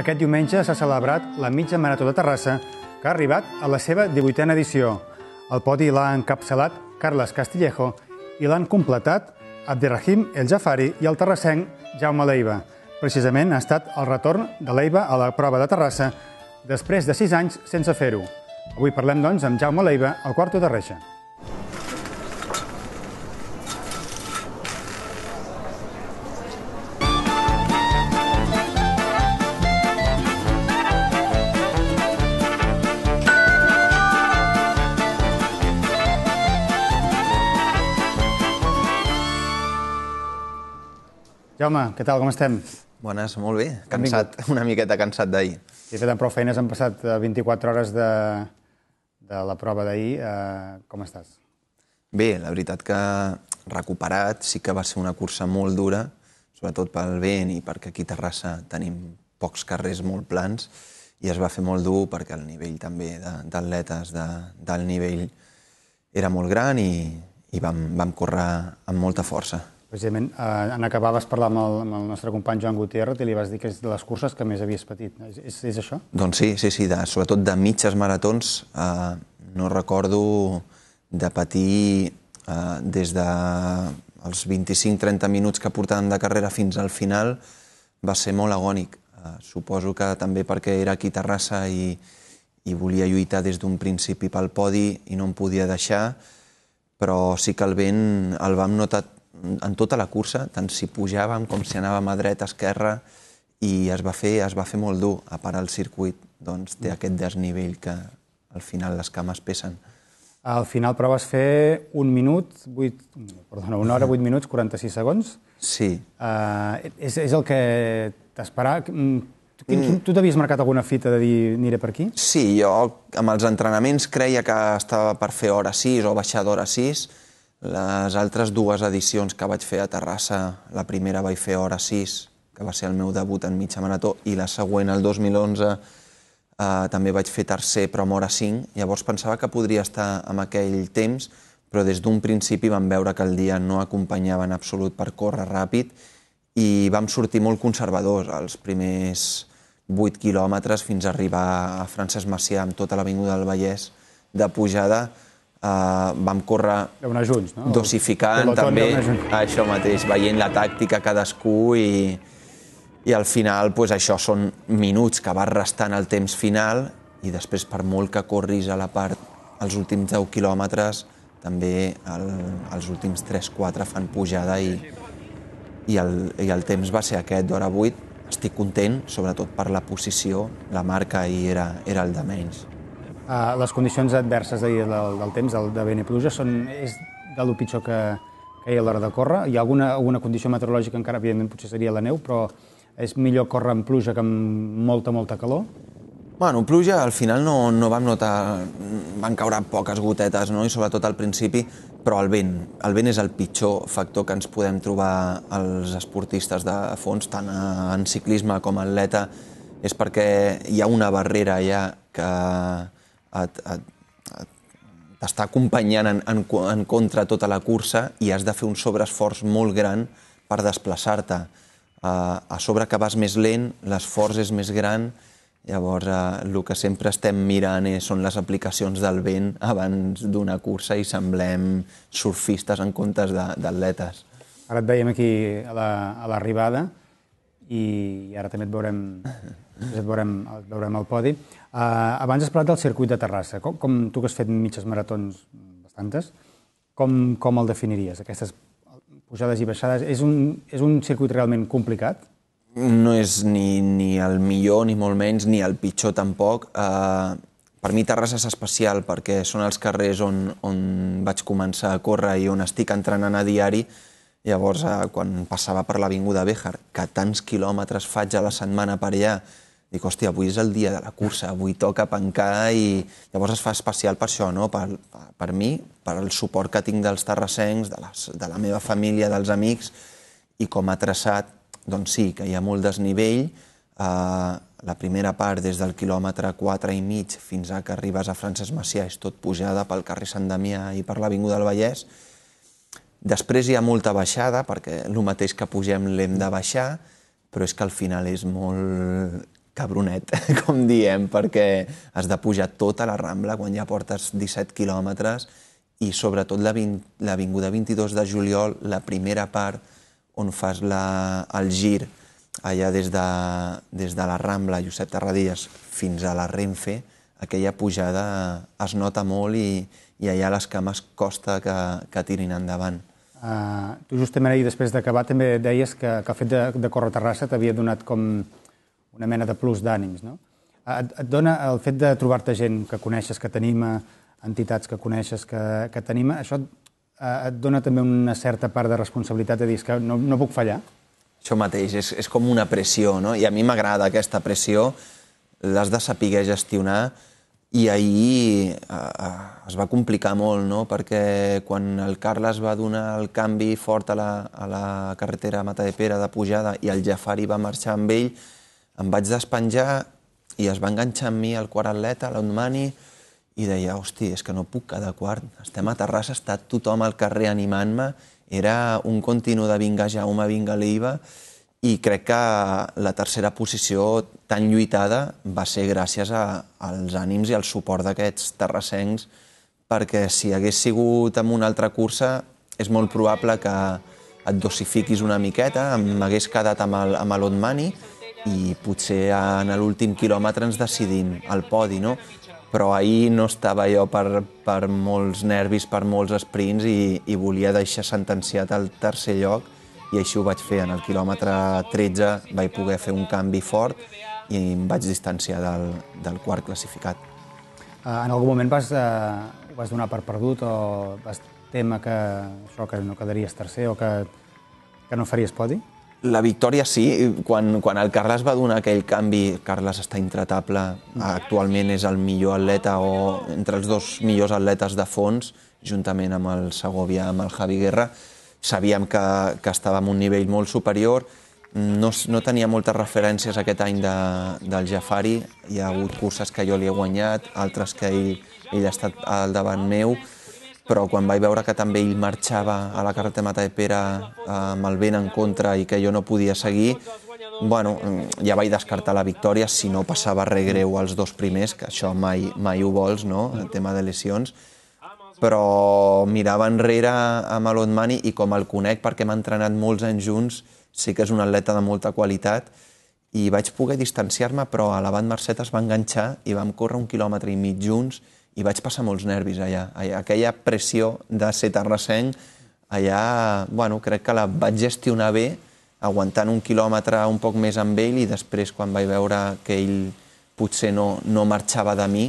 aquest diumenge s'ha celebrat la mitja marató de Terrassa, que ha arribat a la seva 18a edició. El podi l'ha encapçalat Carles Castillejo i l'han completat Abderrahim El Jafari i el terrassenc Jaume Leiva. Precisament ha estat el retorn de Leiva a la prova de Terrassa després de sis anys sense fer-ho. Avui parlem, doncs, amb Jaume Leiva, al quarto de reixa. home, què tal, com estem? Bones, molt bé. Cansat, una miqueta cansat d'ahir. Sí, fet amb prou feines han passat 24 eh, hores de, de la prova d'ahir. Uh, com estàs? Bé, la veritat que recuperat, sí que va ser una cursa molt dura, sobretot pel vent i perquè aquí a Terrassa tenim pocs carrers molt plans i es va fer molt dur perquè el nivell també d'atletes de, de, del nivell era molt gran i, i vam, vam córrer amb molta força. Precisament, eh, en acabar vas parlar amb el, amb el nostre company Joan Gutiérrez i li vas dir que és de les curses que més havies patit. És, és, és això? Doncs sí, sí, sí de, sobretot de mitges maratons eh, no recordo de patir eh, des de els 25-30 minuts que portàvem de carrera fins al final va ser molt agònic. Eh, suposo que també perquè era aquí Terrassa i, i volia lluitar des d'un principi pel podi i no em podia deixar, però sí que el vent el vam notar en tota la cursa, tant si pujàvem com si anàvem a dreta, a esquerra, i es va fer, es va fer molt dur. A part, el circuit doncs, té mm. aquest desnivell que al final les cames pesen. Al final però vas fer un minut, 8, perdona, una hora, 8 minuts, 46 segons. Sí. Uh, és, és el que t'esperava? Mm, mm. Tu t'havies marcat alguna fita de dir aniré per aquí? Sí, jo amb els entrenaments creia que estava per fer hora 6 o baixar d'hora 6 les altres dues edicions que vaig fer a Terrassa, la primera vaig fer hora 6, que va ser el meu debut en mitja marató, i la següent, el 2011, eh, també vaig fer tercer, però amb hora 5. Llavors pensava que podria estar amb aquell temps, però des d'un principi vam veure que el dia no acompanyava en absolut per córrer ràpid i vam sortir molt conservadors els primers 8 quilòmetres fins a arribar a Francesc Macià amb tota l'Avinguda del Vallès de pujada, Uh, vam córrer junts, no? dosificant també això mateix, veient la tàctica cadascú i, i al final pues, això són minuts que vas restant el temps final i després per molt que corris a la part els últims 10 quilòmetres també el, els últims 3-4 fan pujada i, i, el, i el temps va ser aquest d'hora 8 estic content, sobretot per la posició, la marca i era, era el de menys. Uh, les condicions adverses de, del, del temps, del, de vent i pluja, són, és de lo pitjor que, que hi ha a l'hora de córrer. Hi ha alguna, alguna condició meteorològica encara, evidentment, potser seria la neu, però és millor córrer amb pluja que amb molta, molta calor. Bueno, pluja al final no, no vam notar... Van caure poques gotetes, no? I sobretot al principi, però el vent. El vent és el pitjor factor que ens podem trobar els esportistes de fons, tant en ciclisme com en atleta, és perquè hi ha una barrera ja que et, et, t'està acompanyant en, en, en contra tota la cursa i has de fer un sobreesforç molt gran per desplaçar-te. Uh, a sobre que vas més lent, l'esforç és més gran, llavors uh, el que sempre estem mirant és, són les aplicacions del vent abans d'una cursa i semblem surfistes en comptes d'atletes. Ara et veiem aquí a l'arribada la, a i ara també et veurem, et veurem, et veurem al podi. Uh, abans has parlat del circuit de Terrassa. Com, com tu que has fet mitges maratons bastantes, com, com el definiries, aquestes pujades i baixades? És un, és un circuit realment complicat? No és ni, ni el millor, ni molt menys, ni el pitjor tampoc. Uh, per mi Terrassa és especial perquè són els carrers on, on vaig començar a córrer i on estic entrenant a diari, Llavors, eh, quan passava per l'Avinguda Béjar, que tants quilòmetres faig a la setmana per allà, dic, hòstia, avui és el dia de la cursa, avui toca pencar i llavors es fa especial per això, no? per, per mi, per el suport que tinc dels terrassencs, de, les, de la meva família, dels amics, i com ha traçat, doncs sí, que hi ha molt desnivell, eh, la primera part, des del quilòmetre 4 i mig fins a que arribes a Francesc Macià, és tot pujada pel carrer Sant Damià i per l'Avinguda del Vallès, Després hi ha molta baixada, perquè el mateix que pugem l'hem de baixar, però és que al final és molt cabronet, com diem, perquè has de pujar tota la Rambla quan ja portes 17 quilòmetres i sobretot l'avinguda 22 de juliol, la primera part on fas la, el gir allà des de, des de la Rambla, Josep Tarradellas, fins a la Renfe, aquella pujada es nota molt i, i allà les cames costa que, que tirin endavant. Eh, tu justament ahir, després d'acabar, també deies que, que el fet de, de córrer a Terrassa t'havia donat com una mena de plus d'ànims, no? Et, et dona el fet de trobar-te gent que coneixes, que tenim, entitats que coneixes, que, que tenim, això et, et dona també una certa part de responsabilitat de dir que no, no puc fallar? Això mateix, és, és com una pressió, no? I a mi m'agrada aquesta pressió, l'has de saber gestionar, i ahir eh, eh, es va complicar molt, no? perquè quan el Carles va donar el canvi fort a la, a la carretera Mata de Pere de pujada i el Jafari va marxar amb ell, em vaig despenjar i es va enganxar amb mi el quart atleta, l'Ondmani, i deia, hosti, és que no puc quedar quart, estem a Terrassa, està tothom al carrer animant-me, era un continu de vinga Jaume, vinga l'Iva, i crec que la tercera posició tan lluitada va ser gràcies a, als ànims i al suport d'aquests terrassencs, perquè si hagués sigut amb una altra cursa, és molt probable que et dosifiquis una miqueta, m'hagués quedat amb el, amb l'Otmani i potser en l'últim quilòmetre ens decidim al podi, no? Però ahir no estava jo per, per molts nervis, per molts sprints i, i volia deixar sentenciat el tercer lloc i així ho vaig fer. En el quilòmetre 13 vaig poder fer un canvi fort i em vaig distanciar del, del quart classificat. Eh, en algun moment vas, eh, vas donar per perdut o vas tema que, això, que no quedaries tercer o que, que no faries podi? La victòria sí, quan, quan el Carles va donar aquell canvi, Carles està intratable, mm. actualment és el millor atleta o entre els dos millors atletes de fons, juntament amb el Segovia, amb el Javi Guerra, sabíem que, que estava en un nivell molt superior, no, no tenia moltes referències aquest any de, del Jafari, hi ha hagut curses que jo li he guanyat, altres que ell, ell ha estat al davant meu, però quan vaig veure que també ell marxava a la carretera Mata de Pere eh, amb el vent en contra i que jo no podia seguir, bueno, mm, ja vaig descartar la victòria si no passava res greu als dos primers, que això mai, mai ho vols, no?, el tema de lesions, però mirava enrere a Malone Mani i com el conec perquè m'ha entrenat molts anys junts, sí que és un atleta de molta qualitat i vaig poder distanciar-me, però a l'Abat Mercet es va enganxar i vam córrer un quilòmetre i mig junts i vaig passar molts nervis allà. allà aquella pressió de ser terrassenc, allà, bueno, crec que la vaig gestionar bé, aguantant un quilòmetre un poc més amb ell i després quan vaig veure que ell potser no, no marxava de mi,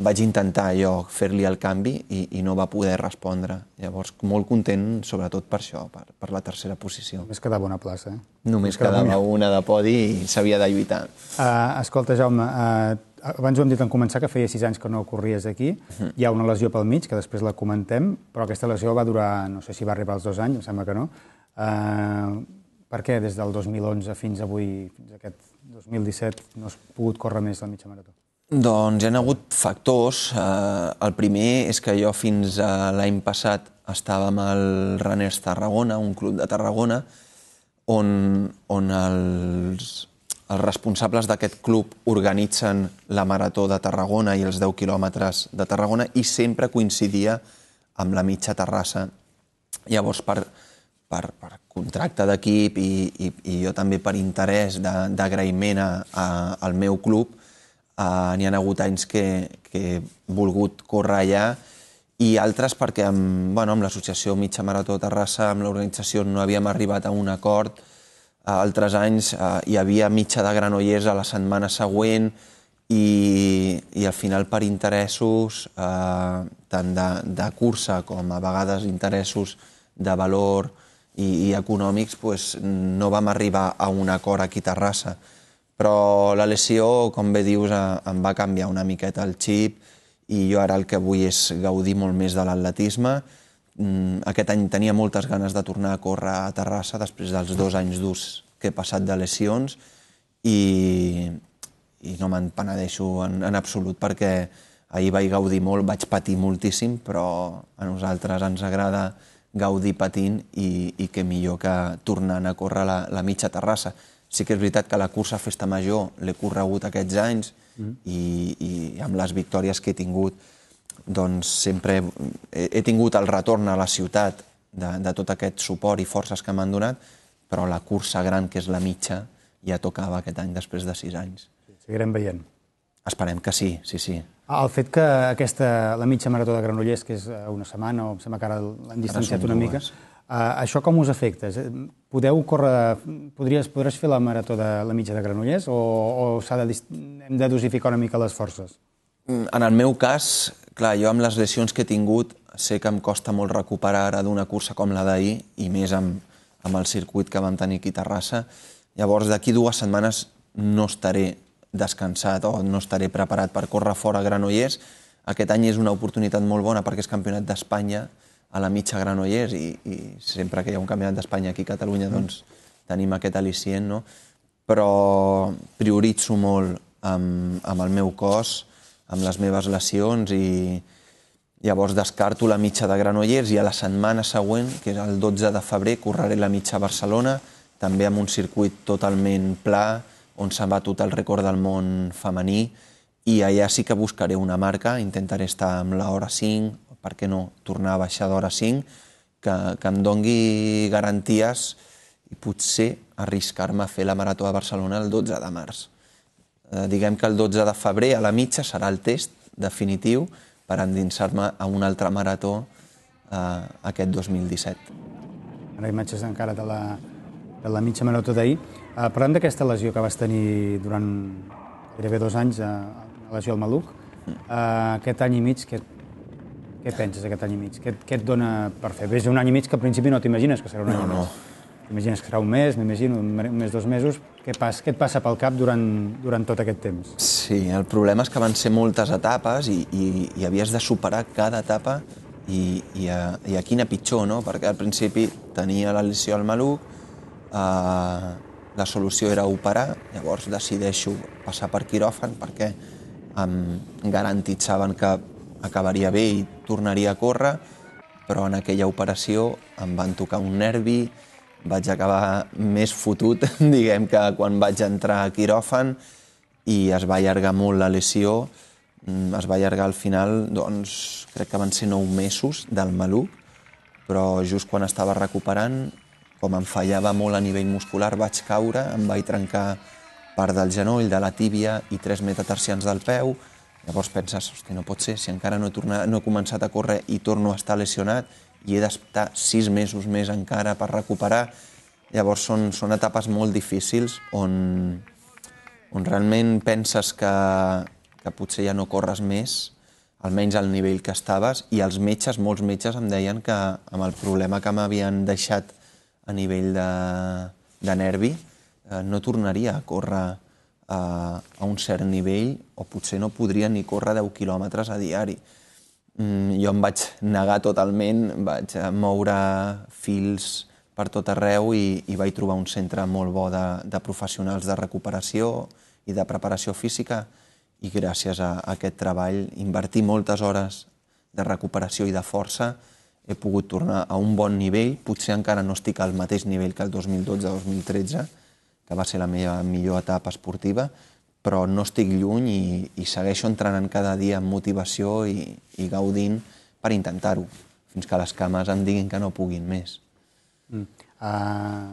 vaig intentar jo fer-li el canvi i, i no va poder respondre. Llavors, molt content, sobretot per això, per, per la tercera posició. Només quedava una plaça, eh? Només, Només quedava, quedava una de podi i s'havia de lluitar. Uh, escolta, Jaume, uh, abans ho hem dit en començar, que feia sis anys que no corries aquí. Uh -huh. Hi ha una lesió pel mig, que després la comentem, però aquesta lesió va durar, no sé si va arribar als dos anys, em sembla que no. Uh, per què des del 2011 fins avui, fins aquest 2017, no has pogut córrer més la mitja marató? Doncs hi ha hagut factors. Eh, el primer és que jo fins a eh, l'any passat estava amb el Runners Tarragona, un club de Tarragona, on, on els, els responsables d'aquest club organitzen la Marató de Tarragona i els 10 quilòmetres de Tarragona i sempre coincidia amb la mitja terrassa. Llavors, per, per, per contracte d'equip i, i, i jo també per interès d'agraïment al meu club, Uh, N'hi ha hagut anys que, que he volgut córrer allà i altres perquè amb, bueno, amb l'associació Mitja Marató Terrassa, amb l'organització, no havíem arribat a un acord. Uh, altres anys uh, hi havia mitja de Granollers a la setmana següent i, i al final per interessos, uh, tant de, de cursa com a vegades interessos de valor i, i econòmics, pues, no vam arribar a un acord aquí a Terrassa. Però la lesió, com bé dius, em va canviar una miqueta el xip i jo ara el que vull és gaudir molt més de l'atletisme. Mm, aquest any tenia moltes ganes de tornar a córrer a Terrassa després dels dos anys durs que he passat de lesions i, i no me'n penedeixo en, en absolut perquè ahir vaig gaudir molt, vaig patir moltíssim, però a nosaltres ens agrada gaudir patint i, i que millor que tornant a córrer la, la mitja terrassa. Sí que és veritat que la cursa Festa Major l'he corregut aquests anys mm. i, i amb les victòries que he tingut doncs sempre he, he tingut el retorn a la ciutat de, de tot aquest suport i forces que m'han donat, però la cursa gran, que és la mitja, ja tocava aquest any després de sis anys. Seguirem veient. Esperem que sí, sí, sí. El fet que aquesta, la mitja marató de Granollers, que és eh, una setmana, o em sembla que ara l'han distanciat una dues. mica, això com us afecta? Eh, podeu córrer, podries, podràs fer la marató de la mitja de Granollers o, o de, hem de dosificar una mica les forces? Mm, en el meu cas, clar, jo amb les lesions que he tingut sé que em costa molt recuperar ara d'una cursa com la d'ahir i més amb, amb el circuit que vam tenir aquí a Terrassa. Llavors, d'aquí dues setmanes no estaré descansat o no estaré preparat per córrer fora a Granollers. Aquest any és una oportunitat molt bona perquè és campionat d'Espanya, a la mitja Granollers i, i sempre que hi ha un campionat d'Espanya aquí a Catalunya mm. doncs tenim aquest al·licient, no? però prioritzo molt amb, amb el meu cos, amb les meves lesions i llavors descarto la mitja de Granollers i a la setmana següent, que és el 12 de febrer, correré la mitja a Barcelona, també amb un circuit totalment pla, on se'n va tot el rècord del món femení, i allà sí que buscaré una marca, intentaré estar amb la hora 5, per què no tornar a baixar d'hora 5, que, que em dongui garanties i potser arriscar-me a fer la Marató de Barcelona el 12 de març. Eh, diguem que el 12 de febrer a la mitja serà el test definitiu per endinsar-me a una altra marató eh, aquest 2017. Ara imatges encara de la, de la mitja marató d'ahir. Eh, parlem d'aquesta lesió que vas tenir durant gairebé dos anys, eh, la lesió al maluc. Mm. Eh, aquest any i mig, que què penses d'aquest any i mig? Què, què et dona per fer? Ves un any i mig que al principi no t'imagines que serà un no, any i mig. No. T'imagines que serà un mes, m'imagino, un mes, dos mesos. Què, pas, què et passa pel cap durant, durant tot aquest temps? Sí, el problema és que van ser moltes etapes i, i, i havies de superar cada etapa i, i, a, eh, i a quina pitjor, no? Perquè al principi tenia la lesió al maluc, eh, la solució era operar, llavors decideixo passar per quiròfan perquè em garantitzaven que acabaria bé i tornaria a córrer, però en aquella operació em van tocar un nervi, vaig acabar més fotut, diguem, que quan vaig entrar a quiròfan i es va allargar molt la lesió, mm, es va allargar al final, doncs, crec que van ser nou mesos del maluc, però just quan estava recuperant, com em fallava molt a nivell muscular, vaig caure, em vaig trencar part del genoll, de la tíbia i tres metatarsians del peu, Llavors penses, hosti, no pot ser, si encara no he, tornat, no he començat a córrer i torno a estar lesionat i he d'estar sis mesos més encara per recuperar. Llavors són, són etapes molt difícils on, on realment penses que, que potser ja no corres més, almenys al nivell que estaves, i els metges, molts metges em deien que amb el problema que m'havien deixat a nivell de, de nervi, eh, no tornaria a córrer a, a un cert nivell o potser no podria ni córrer 10 quilòmetres a diari. Mm, jo em vaig negar totalment, vaig eh, moure fils per tot arreu i, i vaig trobar un centre molt bo de, de professionals de recuperació i de preparació física i gràcies a, a aquest treball, invertir moltes hores de recuperació i de força, he pogut tornar a un bon nivell, potser encara no estic al mateix nivell que el 2012-2013, que va ser la meva millor etapa esportiva, però no estic lluny i, i segueixo entrenant cada dia amb motivació i, i gaudint per intentar-ho, fins que les cames em diguin que no puguin més. Mm. Uh,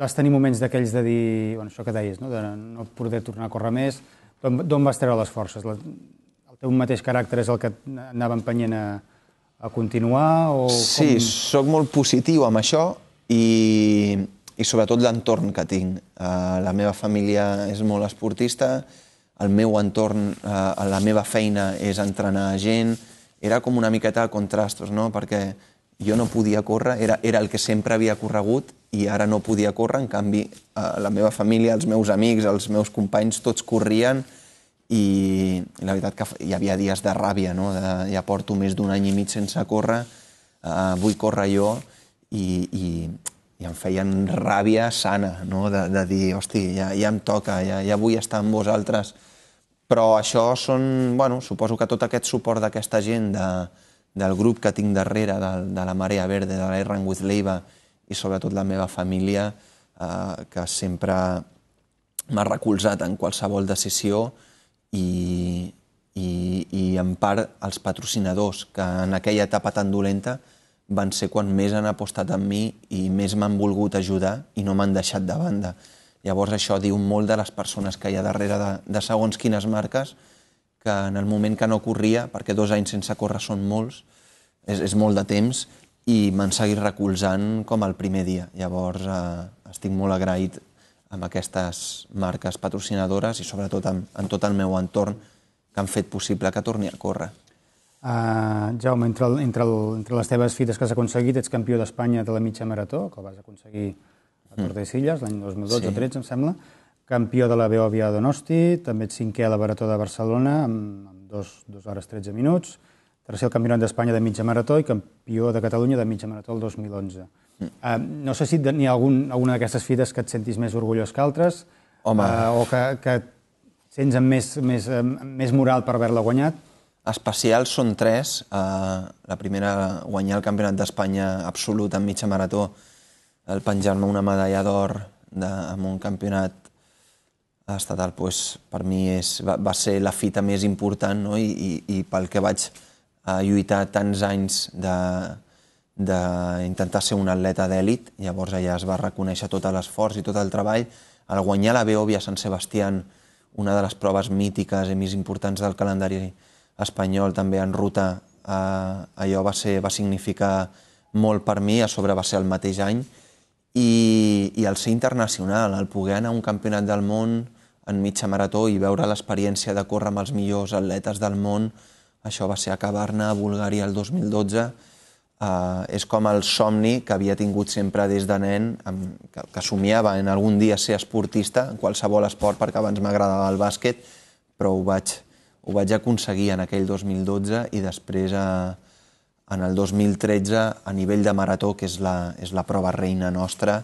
vas tenir moments d'aquells de dir, bueno, això que deies, no? de no poder tornar a córrer més, d'on vas treure les forces? La, el teu mateix caràcter és el que anava empenyent a, a continuar? O sí, com... sóc molt positiu amb això i i sobretot l'entorn que tinc. Uh, la meva família és molt esportista, el meu entorn, uh, la meva feina és entrenar gent, era com una miqueta de contrastos, no? perquè jo no podia córrer, era, era el que sempre havia corregut i ara no podia córrer, en canvi uh, la meva família, els meus amics, els meus companys, tots corrien i la veritat que hi havia dies de ràbia, no? de, ja porto més d'un any i mig sense córrer, uh, vull córrer jo i, i i em feien ràbia sana, no? de, de dir, hosti, ja, ja em toca, ja, ja vull estar amb vosaltres. Però això són, bueno, suposo que tot aquest suport d'aquesta gent, de, del grup que tinc darrere, de, de la Marea Verde, de l'Iron with Leiva, i sobretot la meva família, eh, que sempre m'ha recolzat en qualsevol decisió i, i, i en part els patrocinadors, que en aquella etapa tan dolenta van ser quan més han apostat en mi i més m'han volgut ajudar i no m'han deixat de banda. Llavors això diu molt de les persones que hi ha darrere de, de segons quines marques, que en el moment que no corria, perquè dos anys sense córrer són molts, és, és molt de temps, i m'han seguit recolzant com el primer dia. Llavors eh, estic molt agraït amb aquestes marques patrocinadores i sobretot amb, amb tot el meu entorn que han fet possible que torni a córrer. Uh, Jaume, entre, el, entre, el, entre les teves fites que has aconseguit, ets campió d'Espanya de la mitja marató, que el vas aconseguir a mm. Tordesillas l'any 2012 sí. o 13, em sembla, campió de la Beòvia de Nosti, també ets cinquè a la Marató de Barcelona, amb, amb dos, dos hores 13 minuts, tercer el Campionat d'Espanya de mitja marató i campió de Catalunya de mitja marató el 2011. Uh, mm. ah, no sé si n'hi ha algun, alguna d'aquestes fites que et sentis més orgullós que altres, Home. Uh, o que, que sents amb més, més, amb més moral per haver-la guanyat, especials són tres. Uh, la primera, guanyar el Campionat d'Espanya absolut en mitja marató, el penjar-me una medalla d'or en un campionat estatal, pues, per mi és, va, va ser la fita més important no? I, i, i pel que vaig a eh, lluitar tants anys d'intentar ser un atleta d'èlit. Llavors allà es va reconèixer tot l'esforç i tot el treball. Al guanyar la Beòvia Sant Sebastián, una de les proves mítiques i més importants del calendari espanyol també en ruta, eh, allò va, ser, va significar molt per mi, a sobre va ser el mateix any, i, i el ser internacional, el poder anar a un campionat del món en mitja marató i veure l'experiència de córrer amb els millors atletes del món, això va ser acabar-ne a Bulgària el 2012, Uh, eh, és com el somni que havia tingut sempre des de nen, amb, que, que somiava en algun dia ser esportista, en qualsevol esport, perquè abans m'agradava el bàsquet, però ho vaig ho vaig aconseguir en aquell 2012 i després a, eh, en el 2013, a nivell de marató, que és la, és la prova reina nostra,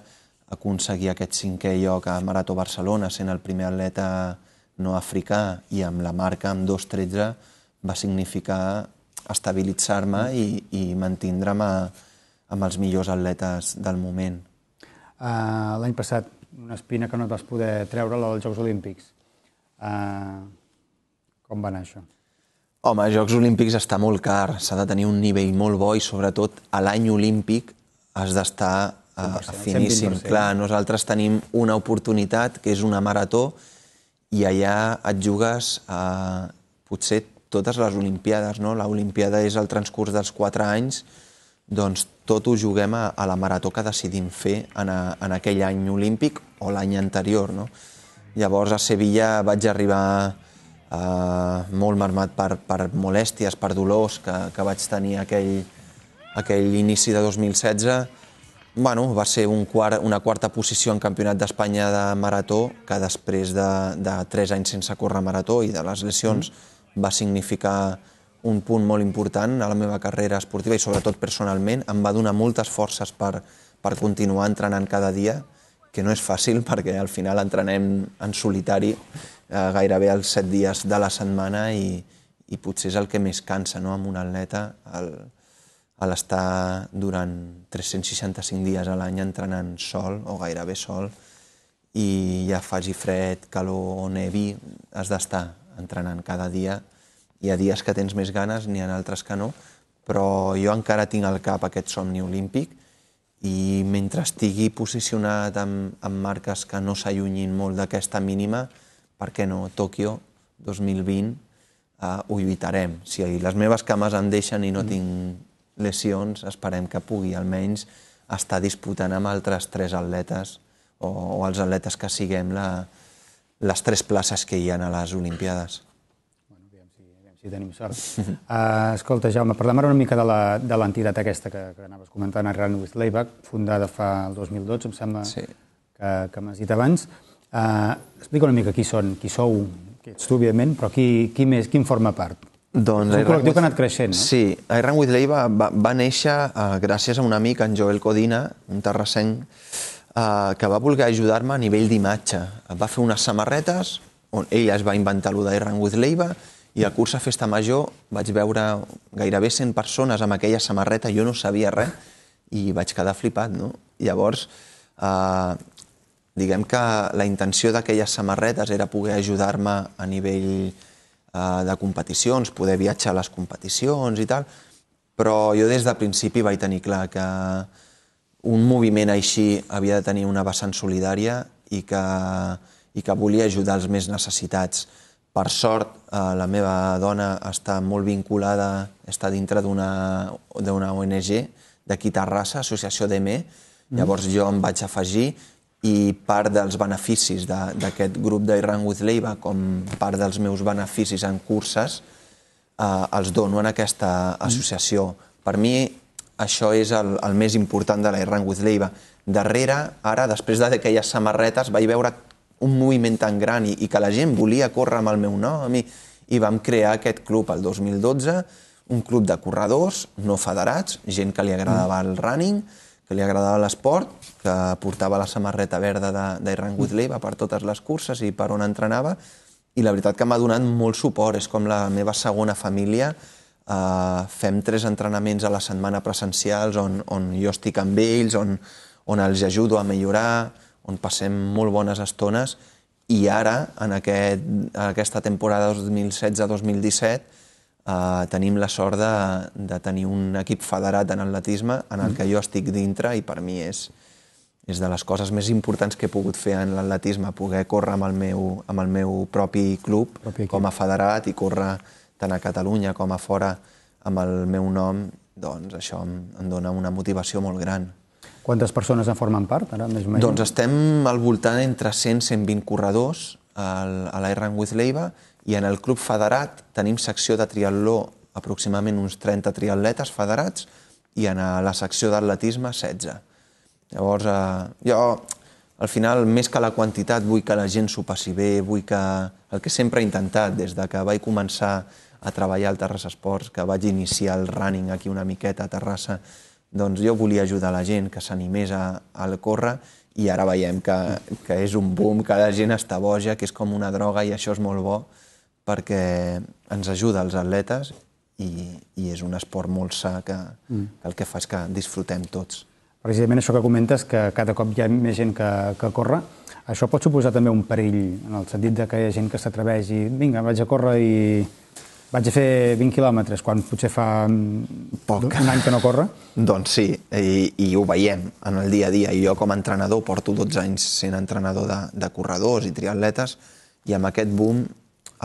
aconseguir aquest cinquè lloc a Marató Barcelona, sent el primer atleta no africà i amb la marca amb 2.13 va significar estabilitzar-me i, i mantindre'm amb els millors atletes del moment. Uh, L'any passat, una espina que no et vas poder treure, la dels Jocs Olímpics. Uh, com va anar això? Home, Jocs Olímpics està molt car, s'ha de tenir un nivell molt bo i, sobretot, a l'any olímpic has d'estar uh, finíssim. 100%. Clar, nosaltres tenim una oportunitat, que és una marató, i allà et jugues a, potser totes les Olimpiades, no? L'Olimpiada és el transcurs dels quatre anys, doncs tot ho juguem a, a la marató que decidim fer en, a, en aquell any olímpic o l'any anterior, no? Llavors a Sevilla vaig arribar Eh, molt marmat per, per molèsties, per dolors que, que vaig tenir aquell, aquell inici de 2016. Bueno, va ser un quart, una quarta posició en Campionat d'Espanya de Marató, que després de, de tres anys sense córrer marató i de les lesions mm. va significar un punt molt important a la meva carrera esportiva i sobretot personalment. Em va donar moltes forces per, per continuar entrenant cada dia que no és fàcil perquè al final entrenem en solitari eh, gairebé els set dies de la setmana i, i potser és el que més cansa no? amb un atleta a l'estar durant 365 dies a l'any entrenant sol o gairebé sol i ja faci fred, calor o nevi, has d'estar entrenant cada dia. Hi ha dies que tens més ganes, n'hi ha altres que no, però jo encara tinc al cap aquest somni olímpic i mentre estigui posicionat amb, amb marques que no s'allunyin molt d'aquesta mínima, per què no, Tòquio 2020 eh, ho lluitarem. Si les meves cames em deixen i no mm. tinc lesions, esperem que pugui almenys estar disputant amb altres tres atletes o, o els atletes que siguem la, les tres places que hi ha a les Olimpiades si tenim sort. Uh, escolta, Jaume, parlem ara una mica de l'entitat aquesta que, que anaves comentant, Run with Layback, fundada fa el 2012, em sembla sí. que, que m'has dit abans. Uh, explica una mica qui són, qui sou, qui ets tu, evidentment, però qui, qui més, qui en forma part? Doncs, és un col·lectiu que ha anat creixent, no? Sí, I Run With va, va, va néixer uh, gràcies a un amic, en Joel Codina, un terrassenc, uh, que va voler ajudar-me a nivell d'imatge. Va fer unes samarretes on ell es va inventar allò de I With Leiva i al curs a Festa Major vaig veure gairebé 100 persones amb aquella samarreta, jo no sabia res, i vaig quedar flipat, no? Llavors, eh, diguem que la intenció d'aquelles samarretes era poder ajudar-me a nivell eh, de competicions, poder viatjar a les competicions i tal, però jo des de principi vaig tenir clar que un moviment així havia de tenir una vessant solidària i que, i que volia ajudar els més necessitats. Per sort, eh, la meva dona està molt vinculada, està dintre d'una ONG d'aquí Terrassa, Associació d'EME, mm. llavors jo em vaig afegir i part dels beneficis d'aquest de, grup d'Iran with Leiva, com part dels meus beneficis en curses, eh, els dono en aquesta associació. Mm. Per mi, això és el, el més important de l'Iran with Leiva. Darrere, ara, després d'aquelles samarretes, vaig veure un moviment tan gran i, i que la gent volia córrer amb el meu nom i, i vam crear aquest club al 2012, un club de corredors no federats, gent que li agradava el running, que li agradava l'esport, que portava la samarreta verda d'Iran Woodley, va per totes les curses i per on entrenava, i la veritat que m'ha donat molt suport, és com la meva segona família, eh, fem tres entrenaments a la setmana presencials on, on jo estic amb ells, on, on els ajudo a millorar, on passem molt bones estones i ara, en, aquest, en aquesta temporada 2016-2017, eh, tenim la sort de, de tenir un equip federat en atletisme en el mm. que jo estic dintre i per mi és, és de les coses més importants que he pogut fer en l'atletisme, poder córrer amb el meu, amb el meu propi club propi com a federat i córrer tant a Catalunya com a fora amb el meu nom, doncs això em, em dona una motivació molt gran. Quantes persones en formen part, ara, més o menys? Doncs estem al voltant entre 100-120 corredors al, a Run with Leiva i en el Club Federat tenim secció de triatló aproximadament uns 30 triatletes federats i en eh, la secció d'atletisme 16. Llavors, eh, jo al final, més que la quantitat, vull que la gent s'ho passi bé, vull que... El que sempre he intentat, des de que vaig començar a treballar al Terrassa Esports, que vaig iniciar el running aquí una miqueta a Terrassa, doncs jo volia ajudar la gent que s'animés a, a córrer i ara veiem que, que és un boom, que la gent està boja, que és com una droga i això és molt bo perquè ens ajuda als atletes i, i és un esport molt sa que, mm. que el que fa és que disfrutem tots. Precisament això que comentes, que cada cop hi ha més gent que, que corre, això pot suposar també un perill, en el sentit de que hi ha gent que s'atreveix i vinga, vaig a córrer i vaig a fer 20 quilòmetres, quan potser fa Poc. un any que no corre. doncs sí, i, i ho veiem en el dia a dia. I jo com a entrenador porto 12 anys sent entrenador de, de corredors i triatletes, i amb aquest boom,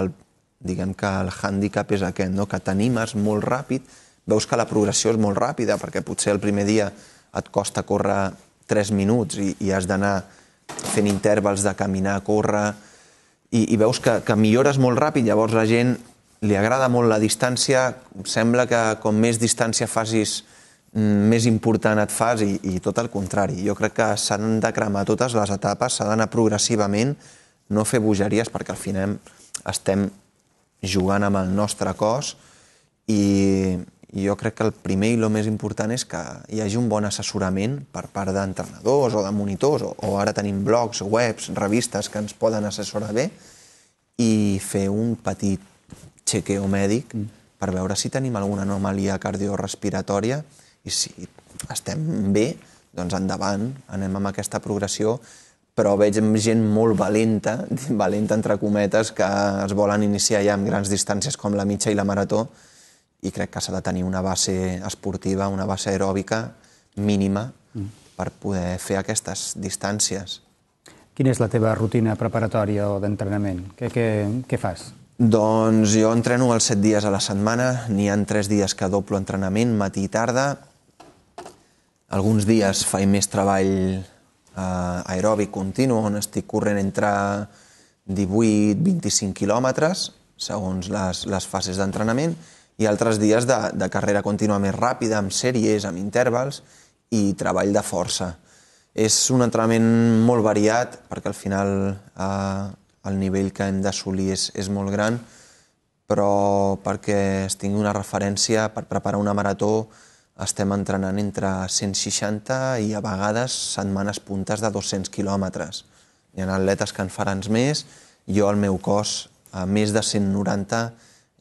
el, diguem que el hàndicap és aquest, no? que t'animes molt ràpid, veus que la progressió és molt ràpida, perquè potser el primer dia et costa córrer 3 minuts i, i has d'anar fent intervals de caminar, córrer, i, i veus que, que millores molt ràpid, llavors la gent li agrada molt la distància, sembla que com més distància facis, mm, més important et fas i, i tot el contrari. Jo crec que s'han de cremar totes les etapes, s'ha d'anar progressivament, no fer bogeries perquè al final estem jugant amb el nostre cos i jo crec que el primer i el més important és que hi hagi un bon assessorament per part d'entrenadors o de monitors, o, o ara tenim blogs, webs, revistes que ens poden assessorar bé i fer un petit chequeo mèdic mm. per veure si tenim alguna anomalia cardiorrespiratòria i si estem bé, doncs endavant, anem amb aquesta progressió, però veig gent molt valenta, valenta entre cometes, que es volen iniciar ja amb grans distàncies com la mitja i la marató, i crec que s'ha de tenir una base esportiva, una base aeròbica mínima mm. per poder fer aquestes distàncies. Quina és la teva rutina preparatòria o d'entrenament? Què, què, què fas? Doncs jo entreno els 7 dies a la setmana, n'hi han 3 dies que doblo entrenament, matí i tarda. Alguns dies faig més treball eh, aeròbic continu, on estic corrent entre 18-25 quilòmetres, segons les, les fases d'entrenament, i altres dies de, de carrera contínua més ràpida, amb sèries, amb intervals i treball de força. És un entrenament molt variat, perquè al final eh, el nivell que hem d'assolir és, és molt gran, però perquè es tingui una referència per preparar una marató estem entrenant entre 160 i a vegades setmanes puntes de 200 quilòmetres. Hi ha atletes que en faran més, jo el meu cos a més de 190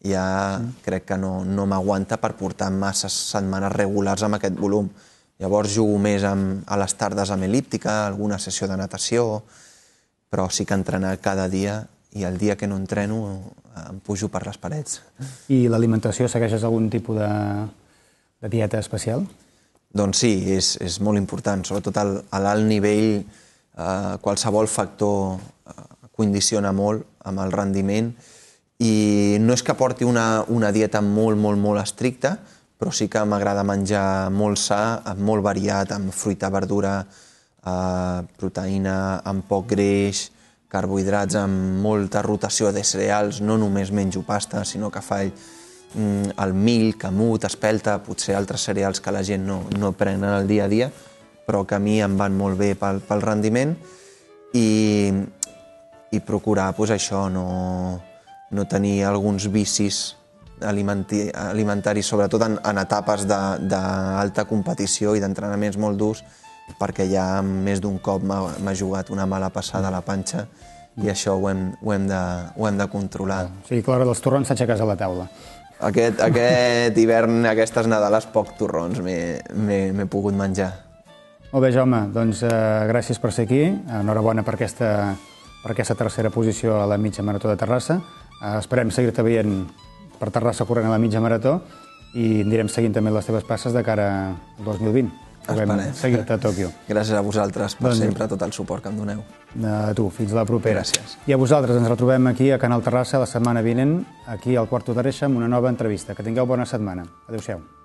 ja mm. crec que no, no m'aguanta per portar masses setmanes regulars amb aquest volum. Llavors jugo més amb, a les tardes amb elíptica, alguna sessió de natació, però sí que entrenar cada dia i el dia que no entreno eh, em pujo per les parets. I l'alimentació, segueixes algun tipus de, de dieta especial? Doncs sí, és, és molt important, sobretot al, a l'alt nivell eh, qualsevol factor eh, condiciona molt amb el rendiment i no és que porti una, una dieta molt, molt, molt estricta, però sí que m'agrada menjar molt sa, molt variat, amb fruita, verdura, verdura, eh, proteïna amb poc greix, carbohidrats amb molta rotació de cereals, no només menjo pasta, sinó que faig mm, el mil, camut, espelta, potser altres cereals que la gent no, no pren al dia a dia, però que a mi em van molt bé pel, pel rendiment i, i procurar pues, doncs, això, no, no tenir alguns vicis alimentaris, sobretot en, en etapes d'alta competició i d'entrenaments molt durs, perquè ja més d'un cop m'ha jugat una mala passada a la panxa i això ho hem, ho hem, de, ho hem de controlar. O ah, sigui, Clara dels Torrons s'aixeques a la taula. Aquest, aquest hivern, aquestes Nadales, poc torrons m'he pogut menjar. Molt bé, Jaume, doncs eh, gràcies per ser aquí. Enhorabona per aquesta, per aquesta tercera posició a la mitja marató de Terrassa. Uh, esperem seguir-te veient per Terrassa corrent a la mitja marató i anirem seguint també les teves passes de cara al 2020 puguem Esperem. seguir-te a Tòquio. Gràcies a vosaltres per doncs... sempre tot el suport que em doneu. A tu, fins la propera. Gràcies. I a vosaltres ens retrobem aquí a Canal Terrassa la setmana vinent, aquí al Quarto Reixa, amb una nova entrevista. Que tingueu bona setmana. Adéu-siau.